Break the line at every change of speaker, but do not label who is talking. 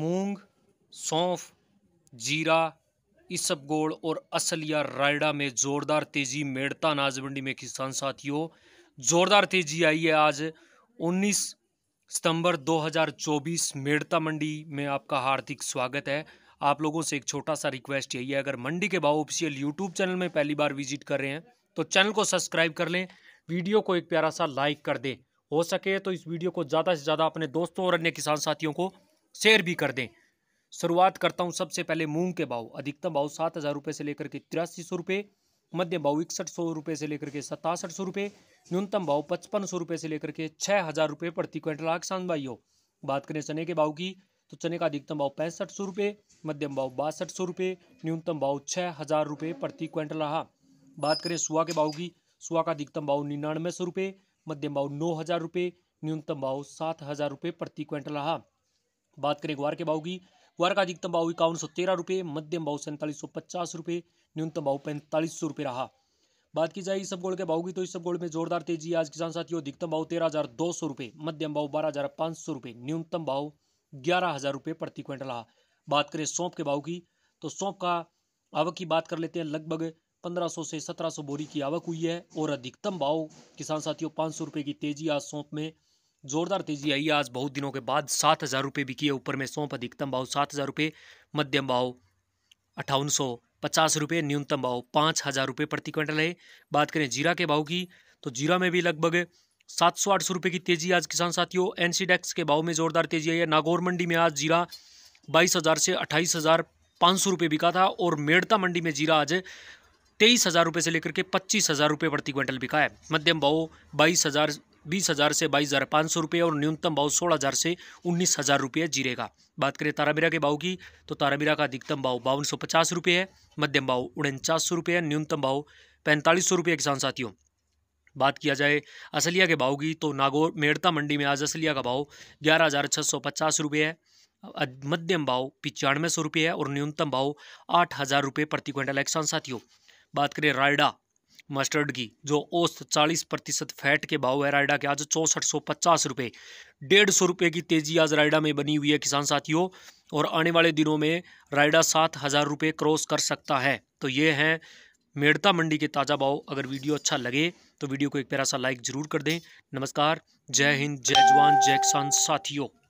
मूंग सौंफ जीरा गोड़ और असलिया रायडा में ज़ोरदार तेज़ी मेड़ता अनाज मंडी में किसान साथियों ज़ोरदार तेज़ी आई है आज 19 सितंबर 2024 मेड़ता मंडी में आपका हार्दिक स्वागत है आप लोगों से एक छोटा सा रिक्वेस्ट यही है अगर मंडी के भाव ऑफिशियल यूट्यूब चैनल में पहली बार विजिट कर रहे हैं तो चैनल को सब्सक्राइब कर लें वीडियो को एक प्यारा सा लाइक कर दें हो सके तो इस वीडियो को ज़्यादा से ज़्यादा अपने दोस्तों और अन्य किसान साथियों को शेयर भी कर दें शुरुआत करता हूँ सबसे पहले मूंग के भाव अधिकतम भाव सात हज़ार रुपये से लेकर के तिरासी सौ रुपये मध्यम भाव इकसठ सौ रुपये से लेकर के सतासठ सौ रुपये न्यूनतम भाव पचपन सौ रुपये से लेकर के छः हज़ार रुपये प्रति क्विंटल आकसान भाई हो बात करें चने के भाव की तो चने का अधिकतम भाव पैंसठ सौ रुपये मध्यम भाव बासठ सौ रुपये न्यूनतम भाव छः हज़ार रुपये प्रति क्विंटल रहा बात करें सुआ के भाव की सुआ का अधिकतम भाव निन्यानवे सौ रुपये मध्यम भाव नौ हज़ार रुपये न्यूनतम भाव सात हज़ार रुपये प्रति क्विंटल रहा बात करें ग्वार के भाव की ग्वार का अधिकतम भाव इक्यावन सौ तेरह रुपये मध्यम भाव सैंतालीस सौ पचास रुपये न्यूनतम भाव पैंतालीस सौ रुपये रहा बात की जाए इस सब गोल के भाव की तो इस सब गोल में जोरदार तेजी आज किसान साथियों अधिकतम भाव तेरह हज़ार दो सौ रुपये मध्यम भाव बारह हज़ार पाँच सौ रुपये न्यूनतम भाव ग्यारह हज़ार रुपये प्रति क्विंटल रहा बात करें सौंप के भाव की तो सौंप का आवक की बात कर लेते हैं लगभग 1500 से 1700 बोरी की आवक हुई है और अधिकतम भाव किसान साथियों पाँच सौ रुपये की तेजी आज सौंप में जोरदार तेजी आई आज बहुत दिनों के बाद सात हज़ार रुपये बिकी है ऊपर में सौंप अधिकतम भाव सात हज़ार रुपये मध्यम भाव अट्ठावन सौ पचास रुपये न्यूनतम भाव पाँच हज़ार रुपये प्रति क्विंटल है बात करें जीरा के भाव की तो जीरा में भी लगभग सात सौ आठ सौ रुपये की तेज़ी आज किसान साथियों एनसीडेक्स के भाव में जोरदार तेज़ी आई है नागौर मंडी में आज जीरा बाईस हज़ार से अट्ठाईस हज़ार पाँच सौ रुपये बिका था और मेड़ता मंडी में जीरा आज तेईस हज़ार रुपये से लेकर के पच्चीस हज़ार रुपये प्रति क्विंटल बिका है मध्यम भाव बाईस हज़ार बीस हज़ार से बाईस हज़ार पाँच सौ रुपये और न्यूनतम भाव सोलह हज़ार से उन्नीस हज़ार रुपये जीरेगा बात करें ताराबीरा के भाव की तो ताराबीरा का अधिकतम भाव बावन सौ पचास रुपये है मध्यम भाव उनचास सौ रुपये है न्यूनतम भाव पैंतालीस सौ रुपये किसान साथियों बात किया जाए असलिया के भाव की तो नागौर मेड़ता मंडी में आज असलिया का भाव ग्यारह हज़ार छः सौ पचास रुपये है मध्यम भाव पिचानवे सौ रुपये है और न्यूनतम भाव आठ हज़ार रुपये प्रति क्विंटल एक्सान साथियों बात करें रायडा मस्टर्ड की जो औसत चालीस प्रतिशत फैट के भाव है रायडा के आज चौंसठ सौ पचास रुपये डेढ़ सौ रुपये की तेजी आज रायडा में बनी हुई है किसान साथियों और आने वाले दिनों में रायडा सात हज़ार रुपये क्रॉस कर सकता है तो ये है मेड़ता मंडी के ताज़ा भाव अगर वीडियो अच्छा लगे तो वीडियो को एक प्यारा सा लाइक ज़रूर कर दें नमस्कार जय हिंद जय जवान जय किसान साथियों